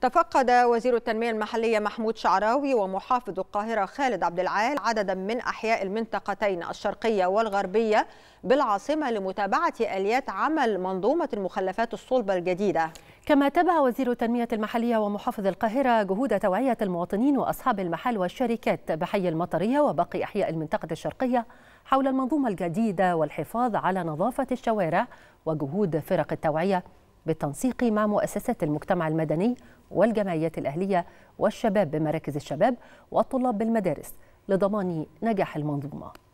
تفقد وزير التنمية المحلية محمود شعراوي ومحافظ القاهرة خالد عبد العال عددا من أحياء المنطقتين الشرقية والغربية بالعاصمة لمتابعة آليات عمل منظومة المخلفات الصلبة الجديدة كما تابع وزير التنمية المحلية ومحافظ القاهرة جهود توعية المواطنين وأصحاب المحل والشركات بحي المطرية وباقي أحياء المنطقة الشرقية حول المنظومة الجديدة والحفاظ على نظافة الشوارع وجهود فرق التوعية بالتنسيق مع مؤسسات المجتمع المدني والجمعيات الأهلية والشباب بمراكز الشباب والطلاب بالمدارس لضمان نجاح المنظومه